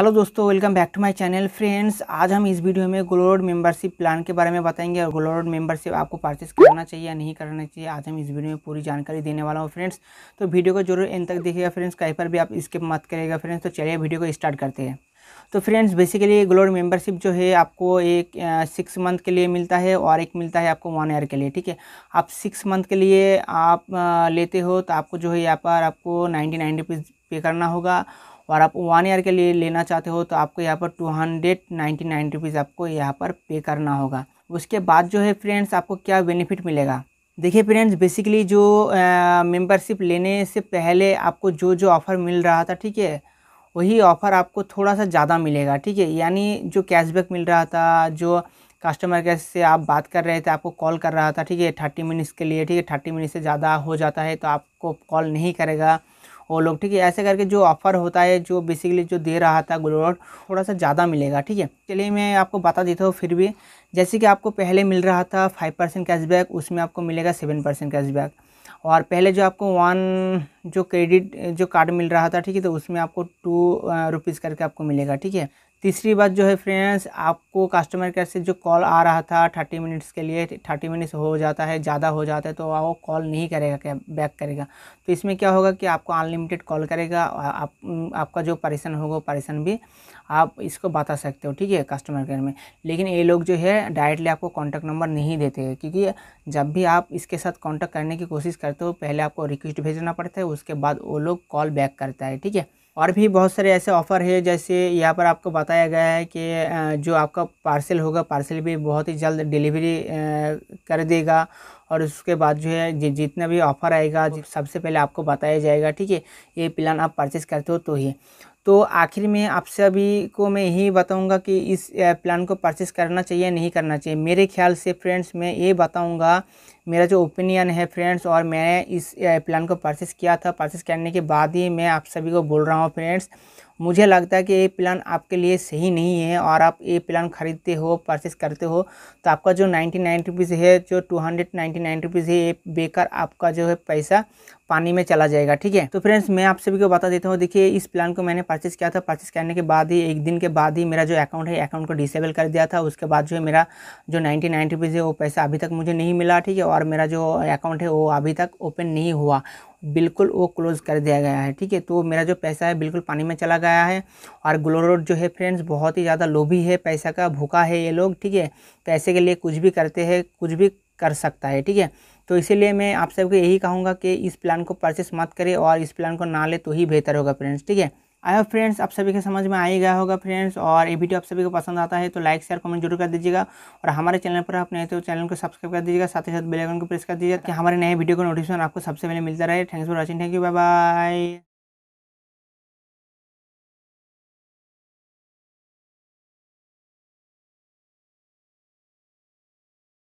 hello दोस्तों welcome back to my channel friends आज हम इस वीडियो में ग्लोरोड मेंबरशिप प्लान के बारे में बताएंगे और ग्लोरोड मेंबरशिप आपको परचेस करना चाहिए या नहीं करना चाहिए आज हम इस वीडियो में पूरी जानकारी देने वाला हूँ फ्रेंड्स तो वीडियो को जरूर इन तक देखिएगा फ्रेंड्स कहीं पर भी आप स्किप मत करेगा फ्रेंड्स तो चलिए वीडियो को स्टार्ट करते हैं तो फ्रेंड्स बेसिकली ग्लोड मेंबरशिप जो है आपको एक सिक्स मंथ के लिए मिलता है और एक मिलता है आपको वन ईयर के लिए ठीक है आप सिक्स मंथ के लिए आप लेते हो तो आपको जो है यहाँ पर आपको नाइन्टी नाइन रुपीज़ पे करना होगा और आप वन ईयर के लिए लेना चाहते हो तो आपको यहाँ पर two hundred ninety nine rupees आपको यहाँ पर पे करना होगा उसके बाद जो है फ्रेंड्स आपको क्या बेनिफिट मिलेगा देखिए फ्रेंड्स बेसिकली जो मेंबरशिप लेने से पहले आपको जो जो ऑफ़र मिल रहा था ठीक है वही ऑफ़र आपको थोड़ा सा ज़्यादा मिलेगा ठीक है यानी जो कैशबैक मिल रहा था जो कस्टमर केयर से आप बात कर रहे थे आपको कॉल कर रहा था ठीक है थर्टी मिनट्स के लिए ठीक है थर्टी मिनट से ज़्यादा हो जाता है तो आपको कॉल नहीं करेगा वो लोग ठीक है ऐसे करके जो ऑफ़र होता है जो बेसिकली जो दे रहा था ग्लोरोड थोड़ा सा ज़्यादा मिलेगा ठीक है चलिए मैं आपको बता देता हूँ फिर भी जैसे कि आपको पहले मिल रहा था फाइव परसेंट कैशबैक उसमें आपको मिलेगा सेवन परसेंट कैशबैक और पहले जो आपको वन जो क्रेडिट जो कार्ड मिल रहा था ठीक है तो उसमें आपको टू रुपीज़ करके आपको मिलेगा ठीक है तीसरी बात जो है फ्रेंड्स आपको कस्टमर केयर से जो कॉल आ रहा था थर्टी मिनट्स के लिए थर्टी मिनट्स हो जाता है ज़्यादा हो जाता है तो वो कॉल नहीं करेगा क्या बैक करेगा तो इसमें क्या होगा कि आपको अनलिमिटेड कॉल करेगा आप आपका जो परेशान होगा परेशान भी आप इसको बता सकते हो ठीक है कस्टमर केयर में लेकिन ये लोग जो है डायरेक्टली आपको कॉन्टैक्ट नंबर नहीं देते हैं क्योंकि जब भी आप इसके साथ कॉन्टैक्ट करने की कोशिश करते हो पहले आपको रिक्वेस्ट भेजना पड़ता है उसके बाद वो लोग कॉल बैक करता है ठीक है और भी बहुत सारे ऐसे ऑफ़र है जैसे यहाँ पर आपको बताया गया है कि जो आपका पार्सल होगा पार्सल भी बहुत ही जल्द डिलीवरी कर देगा और उसके बाद जो है जि, जितना भी ऑफ़र आएगा सबसे पहले आपको बताया जाएगा ठीक है ये प्लान आप परचेज़ करते हो तो ही तो आखिर में आप सभी को मैं यही बताऊंगा कि इस प्लान को परचेस करना चाहिए या नहीं करना चाहिए मेरे ख्याल से फ्रेंड्स मैं ये बताऊंगा मेरा जो ओपिनियन है फ्रेंड्स और मैंने इस प्लान को परचेस किया था परचेस करने के बाद ही मैं आप सभी को बोल रहा हूँ फ्रेंड्स मुझे लगता है कि ये प्लान आपके लिए सही नहीं है और आप ये प्लान ख़रीदते हो परचेस करते हो तो आपका जो नाइन्टी नाइन रुपीज़ है जो two hundred ninety nine rupees है ये बेकर आपका जो है पैसा पानी में चला जाएगा ठीक है तो फ्रेंड्स मैं आप सभी को बता देता हूँ देखिए इस प्लान को मैंने परचेस किया था परचेस करने के बाद ही एक दिन के बाद ही मेरा जो अकाउंट है अकाउंट को डिसेबल कर दिया था उसके बाद जो है मेरा जो नाइन्टी नाइन रुपीज़ है वो पैसा अभी तक मुझे नहीं मिला ठीक है और मेरा जो अकाउंट है वो अभी तक ओपन नहीं हुआ बिल्कुल वो क्लोज़ कर दिया गया है ठीक है तो मेरा जो पैसा है बिल्कुल पानी में चला गया है और ग्लोरोड जो है फ्रेंड्स बहुत ही ज़्यादा लोभी है पैसा का भूखा है ये लोग ठीक है पैसे तो के लिए कुछ भी करते हैं कुछ भी कर सकता है ठीक है तो इसीलिए मैं आप सबको यही कहूँगा कि इस प्लान को परचेस मत करें और इस प्लान को ना ले तो ही बेहतर होगा फ्रेंड्स ठीक है आई होप फ्रेंड्स आप सभी के समझ में आ ही गया होगा फ्रेंड्स और ये वीडियो आप सभी को पसंद आता है तो लाइक शेयर कमेंट जरूर कर दीजिएगा और हमारे चैनल पर आप नए तो चैनल को सब्सक्राइब कर दीजिएगा साथ ही साथ बेल आइकन को प्रेस कर दीजिएगा कि हमारे नए वीडियो का नोटिफिकेशन आपको सबसे पहले मिलता रहे thanks for watching thank you bye bye